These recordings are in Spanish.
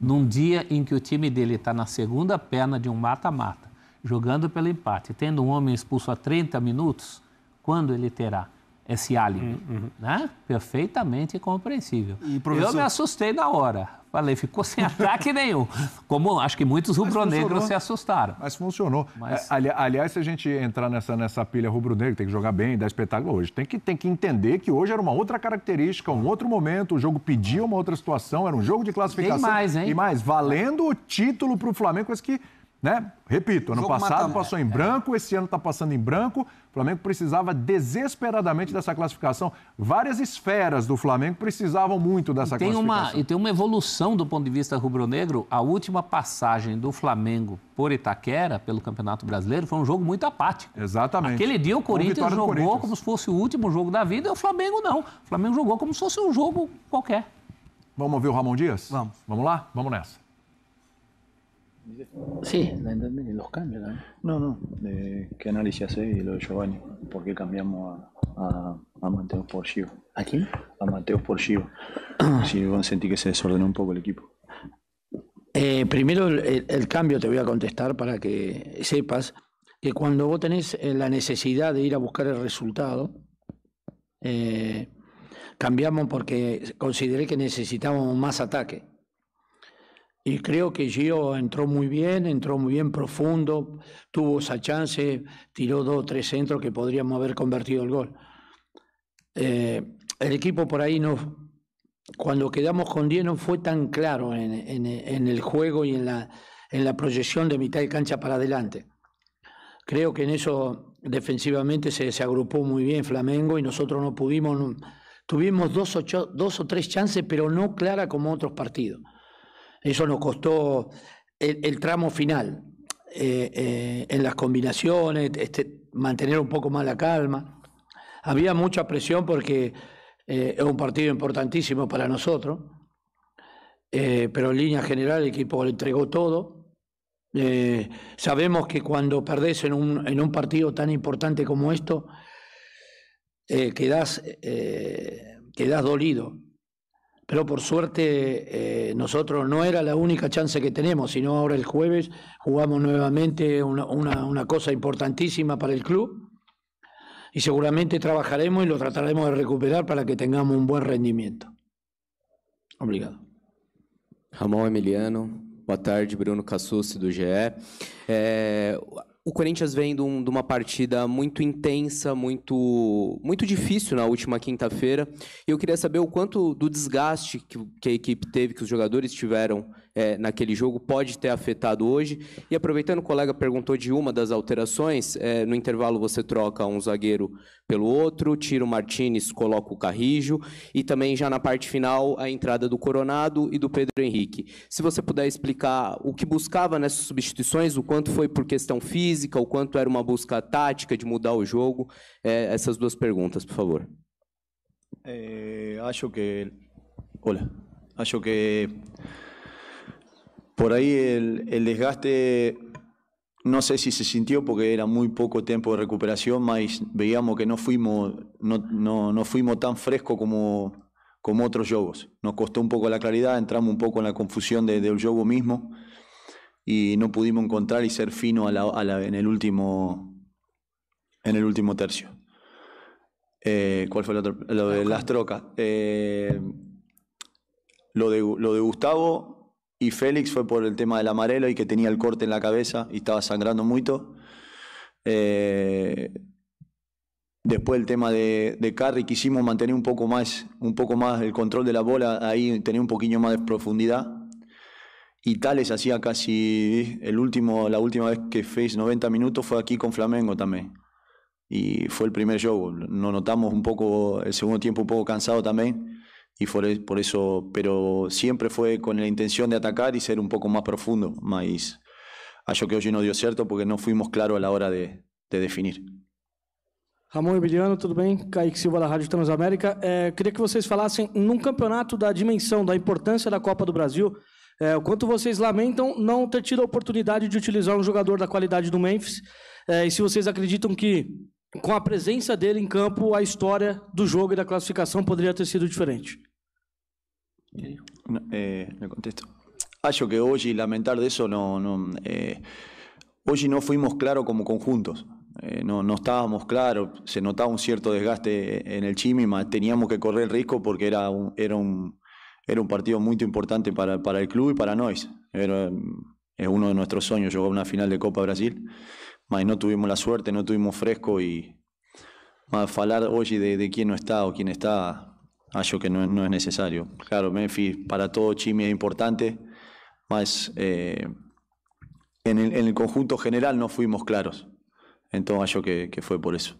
num dia em que o time dele está na segunda perna de um mata-mata, jogando pelo empate, tendo um homem expulso a 30 minutos, quando ele terá esse alívio? Uhum, uhum. Né? Perfeitamente compreensível. Eu me assustei na hora. Falei, ficou sem ataque nenhum. Como acho que muitos rubro-negros se assustaram. Mas funcionou. Mas... É, aliás, se a gente entrar nessa, nessa pilha rubro-negro, tem que jogar bem, dar espetáculo hoje. Tem que, tem que entender que hoje era uma outra característica, um outro momento, o jogo pedia uma outra situação, era um jogo de classificação. E mais, hein? E mais, valendo o título para o Flamengo, coisa que né? Repito, ano passado passou em é. branco, esse ano está passando em branco. O Flamengo precisava desesperadamente dessa classificação. Várias esferas do Flamengo precisavam muito dessa e tem classificação. Uma, e tem uma evolução do ponto de vista rubro-negro. A última passagem do Flamengo por Itaquera, pelo Campeonato Brasileiro, foi um jogo muito apático. Exatamente. Aquele dia o Corinthians jogou Corinthians. como se fosse o último jogo da vida e o Flamengo não. O Flamengo jogou como se fosse um jogo qualquer. Vamos ouvir o Ramon Dias? Vamos. Vamos lá? Vamos nessa. Sí, la los cambios también. No, no, qué análisis hace y lo de Giovanni, por qué cambiamos a, Mateos por ¿A quién? A Mateos por Gio. Ah. si vos sentí que se desordenó un poco el equipo. Eh, primero el, cambio te voy a contestar para que sepas que cuando vos tenés eh, la necesidad de ir a buscar el resultado, eh, cambiamos porque consideré que necesitábamos más ataque y creo que Gio entró muy bien, entró muy bien profundo, tuvo esa chance, tiró dos o tres centros que podríamos haber convertido el gol. Eh, el equipo por ahí no, cuando quedamos con 10 no fue tan claro en, el juego y en la, proyección de mitad de cancha para adelante. Creo que en eso defensivamente se, se agrupó muy bien Flamengo y nosotros no pudimos, tuvimos dos, dos o tres chances, pero no clara como otros partidos. Eso nos costó el, tramo final, eh, eh, en las combinaciones, este, mantener un poco más la calma. Había mucha presión porque eh, es un partido importantísimo para nosotros, pero en línea general el equipo le entregó todo. sabemos que cuando perdés en un, partido tan importante como esto, quedas quedás dolido, pero por suerte eh, nosotros no era la única chance que tenemos, sino ahora el jueves jugamos nuevamente una, cosa importantísima para el club y seguramente trabajaremos y lo trataremos de recuperar para que tengamos un buen rendimiento. Obrigado. Ramón Emiliano, boa tarde, Bruno Cassucci do GE. Eh, o Corinthians vem de, um, de, uma partida muito intensa, muito, muito difícil na última quinta-feira. E eu queria saber o quanto do desgaste que, que, a equipe teve, que os jogadores tiveram é, naquele jogo pode ter afetado hoje. E aproveitando, o colega perguntou de uma das alterações. É, no intervalo você troca um zagueiro pelo outro, tira o Martinez, coloca o Carrijo. E também já na parte final a entrada do Coronado e do Pedro Henrique. Se você puder explicar o que buscava nessas substituições, o quanto foi por questão física, o quanto era uma busca tática de mudar o jogo, é, essas duas perguntas, por favor. É, acho que. Olha, acho que Por ahí el, desgaste no sé si se sintió porque era muy poco tiempo de recuperación, más veíamos que no fuimos, fuimos tan frescos como, como otros juegos. Nos costó un poco la claridad, entramos un poco en la confusión del juego mismo y no pudimos encontrar y ser fino en, el último, en el último tercio. Eh, ¿Cuál fue el Lo de las trocas. Eh, lo, de, lo de Gustavo y Félix fue por el tema del amarelo y que tenía el corte en la cabeza y estaba sangrando mucho. Eh, después el tema de, de quisimos mantener un poco más, un poco más el control de la bola, ahí tener un poquito más de profundidad. Y Tales hacía casi el último, la última vez que face 90 minutos fue aquí con Flamengo también. Y fue el primer show. Nos notamos un poco, el segundo tiempo un poco cansado también y por, por eso, pero siempre fue con la intención de atacar y ser un poco más profundo, mas acho que hoy no dio cierto porque no fuimos claros a la hora de, de definir. Ramon Emiliano, tudo bem? Kaique Silva da Rádio Transamérica. É, queria que vocês falassem num campeonato da dimensão, da importância da Copa do Brasil, é, o quanto vocês lamentam não ter tido a oportunidade de utilizar um jogador da qualidade do Memphis é, e se vocês acreditam que com a presença dele em campo, a história do jogo e da classificação poderia ter sido diferente. é le eh, contesto. Acho que hoje lamentar de isso hoje não eh, hoy fuimos claros como conjuntos. Eh, no, no estábamos claros, se notaba un cierto desgaste en el Chimima, teníamos que correr el riesgo porque era un, era un, era un partido muy importante para, para el club y para nós Era, es uno de nuestros sueños, llegó una final de Copa Brasil, mas no tuvimos la suerte, no tuvimos fresco y más hablar hoy de, quién no está o quién está, acho que no, es necesario. Claro, Memphis para todo Chimi es importante, más eh, en, el, conjunto general no fuimos claros, entonces todo que, que fue por eso.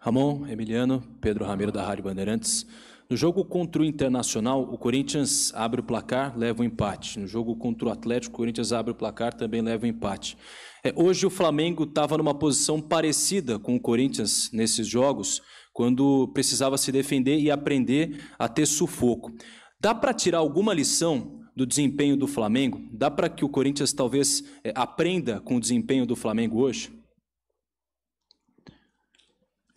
Ramón, Emiliano, Pedro Ramiro de Radio Bandeirantes. No jogo contra o Internacional, o Corinthians abre o placar, leva o um empate. No jogo contra o Atlético, o Corinthians abre o placar, também leva o um empate. É, hoje o Flamengo estava numa posição parecida com o Corinthians nesses jogos, quando precisava se defender e aprender a ter sufoco. Dá para tirar alguma lição do desempenho do Flamengo? Dá para que o Corinthians talvez é, aprenda com o desempenho do Flamengo hoje?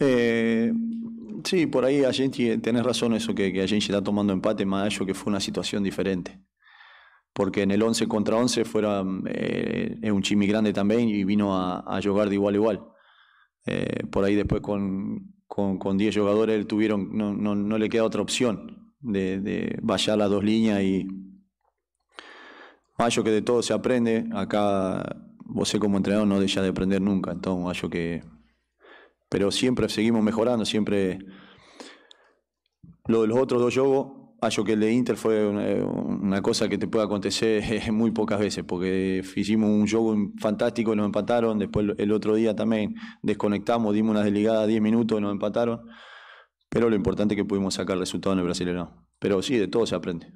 É, Sí, por ahí gente eh, tenés razón eso que, que está tomando empate, más Mayo, que fue una situación diferente. Porque en el 11 contra 11 fuera eh, un chimi grande también y vino a, a jugar de igual a igual. Eh, por ahí después con, con, 10 jugadores tuvieron, no, le queda otra opción de, de las dos líneas y Mayo que de todo se aprende, acá vos como entrenador no deja de aprender nunca, entonces Mayo que pero siempre seguimos mejorando, siempre... Lo de los otros dos yogos, ah, yo que el de Inter fue una, cosa que te puede acontecer muy pocas veces, porque hicimos un juego fantástico, nos empataron, después el otro día también desconectamos, dimos una desligada 10 minutos, nos empataron, pero lo importante es que pudimos sacar resultado en el brasileño Pero sí, de todo se aprende.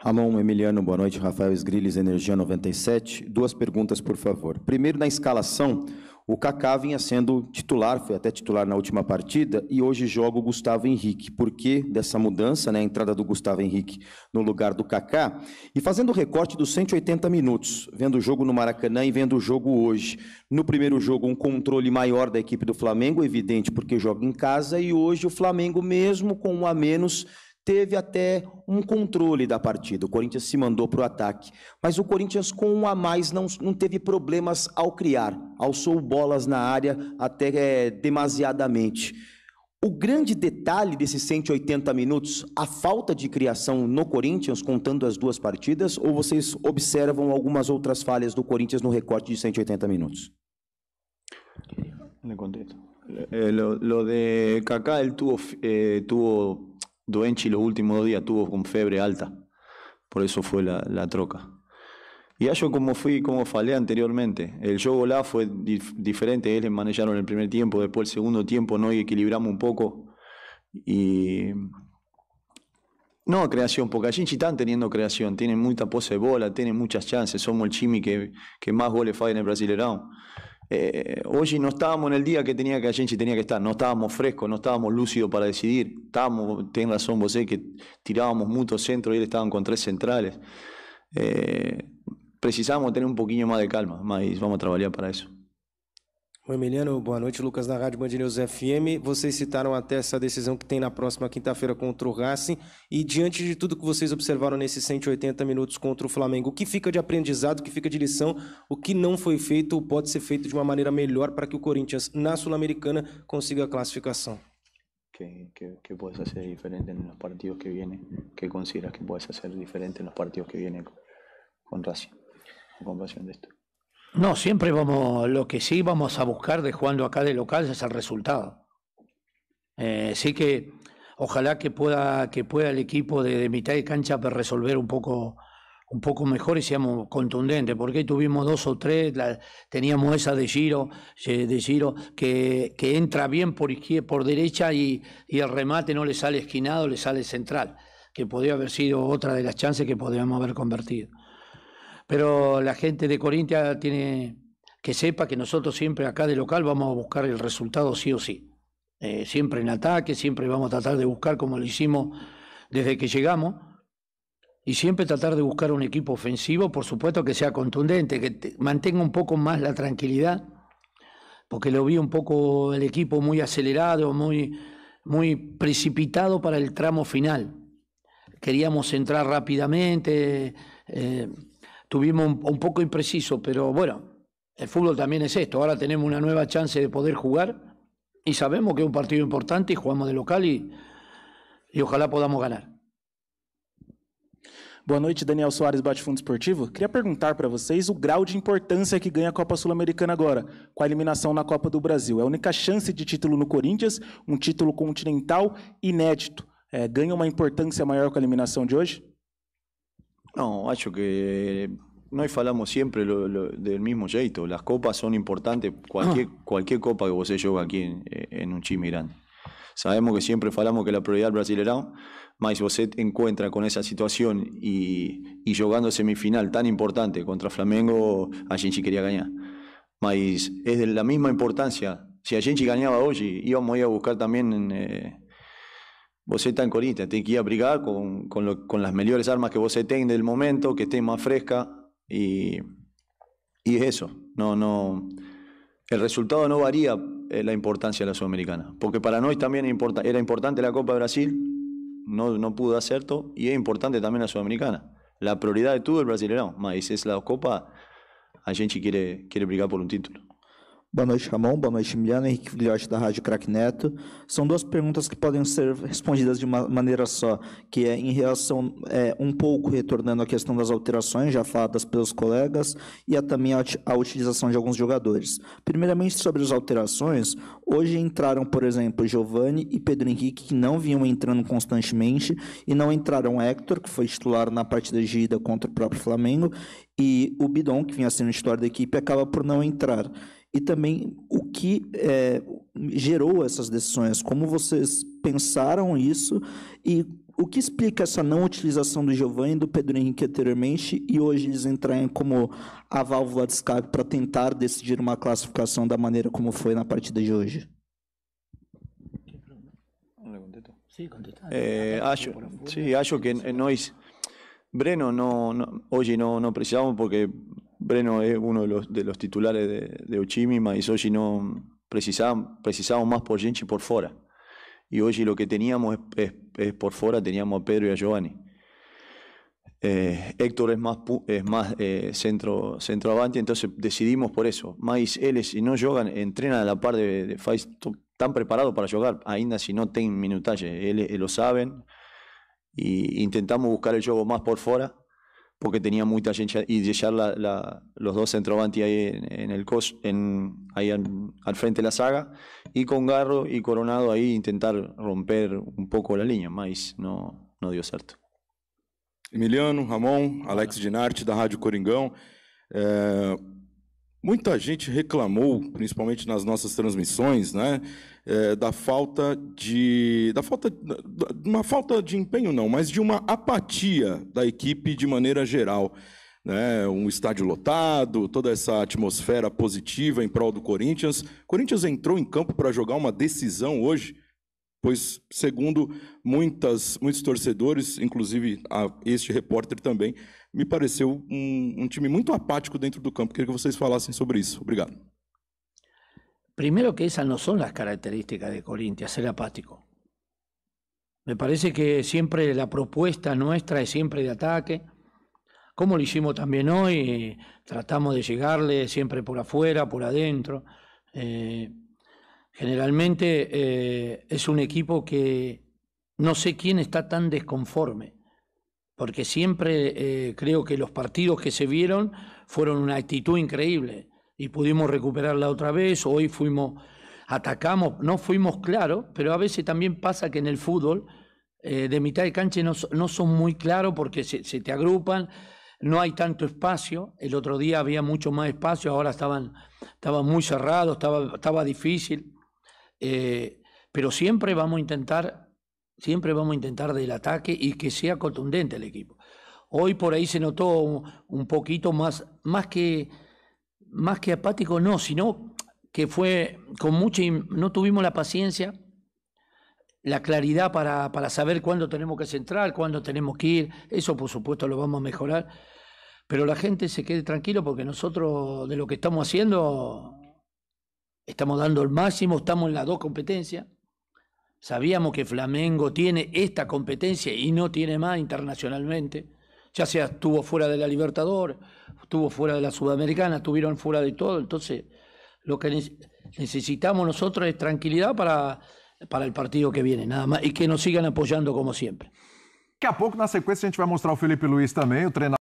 Ramon, Emiliano, boa noite. Rafael Esgrilles, Energia 97. E Duas preguntas, por favor. Primeiro, la escalación, O Kaká vinha sendo titular, foi até titular na última partida, e hoje joga o Gustavo Henrique. Por que dessa mudança, né? A entrada do Gustavo Henrique no lugar do Kaká. E fazendo o recorte dos 180 minutos, vendo o jogo no Maracanã e vendo o jogo hoje. No primeiro jogo, um controle maior da equipe do Flamengo, evidente, porque joga em casa, e hoje o Flamengo, mesmo com um a menos teve até um controle da partida. O Corinthians se mandou para o ataque. Mas o Corinthians, com um a mais, não, não teve problemas ao criar. Alçou bolas na área até é, demasiadamente. O grande detalhe desses 180 minutos, a falta de criação no Corinthians, contando as duas partidas, ou vocês observam algumas outras falhas do Corinthians no recorte de 180 minutos? Não contesto. Eh, lo, lo de Kaká, él tuvo, eh, tuvo Duenchi los últimos dos días tuvo con fiebre alta, por eso fue la, troca. Y yo como fui, como falé anteriormente. El yo la fue diferente, ellos manejaron el primer tiempo, después el segundo tiempo no equilibramos un poco. Y no creación, porque allí están teniendo creación, tienen mucha pose de bola, tienen muchas chances, somos el chimi que, que más goles falla en el Brasileirão. Eh, oye, no estábamos en el día que tenía que tenía que estar, no estábamos frescos, no estábamos lúcidos para decidir. Estábamos, ten razón vos, eh, que tirábamos mucho centro y él estaban con tres centrales. Eh, precisamos tener un poquito más de calma, más vamos a trabajar para eso. Oi, Emiliano, boa noite. Lucas da Rádio Band News FM. Vocês citaram até essa decisão que tem na próxima quinta-feira contra o Racing. E diante de tudo que vocês observaram nesses 180 minutos contra o Flamengo, o que fica de aprendizado, o que fica de lição, o que não foi feito ou pode ser feito de uma maneira melhor para que o Corinthians, na Sul-Americana, consiga a classificação? O que que pode ser diferente nos partidos que O que considera que pode ser diferente nos partidos que vêm com o Racing? Com relação a isso? No, siempre vamos, lo que sí vamos a buscar de jugando acá de local es el resultado. Eh, sí que ojalá que pueda, que pueda el equipo de, mitad de cancha resolver un poco, un poco mejor y seamos contundentes, porque tuvimos dos o tres, teníamos esa de Giro, eh, de Giro que, que entra bien por izquierda, por derecha y, y, el remate no le sale esquinado, le sale central, que podría haber sido otra de las chances que podríamos haber convertido. Pero la gente de Corintia tiene que sepa que nosotros siempre acá de local vamos a buscar el resultado sí o sí. Eh, siempre en ataque, siempre vamos a tratar de buscar como lo hicimos desde que llegamos. Y siempre tratar de buscar un equipo ofensivo, por supuesto que sea contundente, que mantenga un poco más la tranquilidad, porque lo vi un poco el equipo muy acelerado, muy, muy precipitado para el tramo final. Queríamos entrar rápidamente, eh, tuvimos un, un poco impreciso, pero bueno, el fútbol también es esto. Ahora tenemos una nueva chance de poder jugar y sabemos que es un partido importante y jugamos de local y, e ojalá podamos ganhar. Boa noite, Daniel Soares, Bate Fundo Esportivo. Queria perguntar para vocês o grau de importância que ganha a Copa Sul-Americana agora, com a eliminação na Copa do Brasil. É a única chance de título no Corinthians, um título continental inédito. É, ganha uma importância maior com a eliminação de hoje? No, acho que hay. falamos siempre del mismo jeito. Las copas son importantes, cualquier, ah. copa que vos joga aquí en, un chisme grande. Sabemos que siempre falamos que la prioridad brasileira. mas encuentra con esa situación y, jugando semifinal tan importante contra Flamengo, a quería ganar. Mas es de la misma importancia. Si a ganaba hoy, íbamos a ir a buscar también... en eh, Vos está en Corinthians, que ir a brigar con, con, con las mejores armas que você en del momento, que esté más fresca y, y es eso. No, no, el resultado no varía eh, la importancia de la Sudamericana, porque para nosotros también era importante la Copa de Brasil, no, no pudo hacerlo, y es importante también la Sudamericana. La prioridad de todo el brasileño, más es la Copa, a gente quiere, quiere brigar por un título. Boa noite, Ramon. Boa noite, Emiliano. Henrique Filhote, da Rádio Crack Neto. São duas perguntas que podem ser respondidas de uma maneira só, que é em relação, é, um pouco retornando à questão das alterações, já faladas pelos colegas, e a, também a, a utilização de alguns jogadores. Primeiramente, sobre as alterações, hoje entraram, por exemplo, Giovanni e Pedro Henrique, que não vinham entrando constantemente, e não entraram Hector, que foi titular na partida de ida contra o próprio Flamengo, e o Bidon, que vinha sendo titular da equipe, acaba por não entrar e também o que é, gerou essas decisões, como vocês pensaram isso e o que explica essa não utilização do Giovanni e do Pedro Henrique anteriormente e hoje eles entrarem como a válvula de escape para tentar decidir uma classificação da maneira como foi na partida de hoje? Eh, acho, sí, acho que nós, Breno, hoje não, não precisamos porque Breno es uno de los, de los titulares de, de Uchimi, Maisoji no precisaba, precisábamos más por Genchi por fuera. Y hoy lo que teníamos es, por fuera, teníamos a Pedro y a Giovanni. Eh, Héctor es más, es más eh, centro, centro entonces decidimos por eso. Mais, él, si no juegan, entrenan a la par de, de Fais, están preparados para jugar, ainda si no tienen minutaje, él, él, eh, lo saben. Y intentamos buscar el juego más por fuera porque tenía mucha gente y dejar la, la, los dos centroavantes ahí en, en el coach, en, ahí al, al, frente de la saga y con Garro y Coronado ahí intentar romper un poco la línea, mas no, no dio certo. Emiliano, Ramon, Alex Dinarte da Rádio Coringão. É, muita gente reclamou, principalmente nas nossas transmissões, né? é, da falta de. da falta. uma falta de empenho, não, mas de uma apatia da equipe de maneira geral. Né? Um estádio lotado, toda essa atmosfera positiva em prol do Corinthians. Corinthians entrou em campo para jogar uma decisão hoje, pois, segundo muitas, muitos torcedores, inclusive este repórter também, me pareceu um, um time muito apático dentro do campo. Queria que vocês falassem sobre isso. Obrigado. Primero que esas no son las características de Corintia, ser apático. Me parece que siempre la propuesta nuestra es siempre de ataque, como lo hicimos también hoy, tratamos de llegarle siempre por afuera, por adentro. Eh, generalmente eh, es un equipo que no sé quién está tan desconforme, porque siempre eh, creo que los partidos que se vieron fueron una actitud increíble y pudimos recuperarla otra vez, hoy fuimos, atacamos, no fuimos claros, pero a veces también pasa que en el fútbol eh, de mitad de cancha no, son muy claros porque se, te agrupan, no hay tanto espacio, el otro día había mucho más espacio, ahora estaban, estaban muy cerrados, estaba, estaba difícil, eh, pero siempre vamos a intentar, siempre vamos a intentar del ataque y que sea contundente el equipo. Hoy por ahí se notó un, un poquito más, más que más que apático, no, sino que fue con mucha, no tuvimos la paciencia, la claridad para, para saber cuándo tenemos que centrar, cuándo tenemos que ir, eso por supuesto lo vamos a mejorar, pero la gente se quede tranquilo porque nosotros de lo que estamos haciendo estamos dando el máximo, estamos en las dos competencias, sabíamos que Flamengo tiene esta competencia y no tiene más internacionalmente, ya sea estuvo fuera de la Libertadores, estuvo fuera de la Sudamericana, estuvieron fuera de todo. Entonces, lo que necesitamos nosotros es tranquilidad para, para el partido que viene, nada más, y que nos sigan apoyando como siempre. Que a na sequência, a gente a mostrar Felipe Luis también el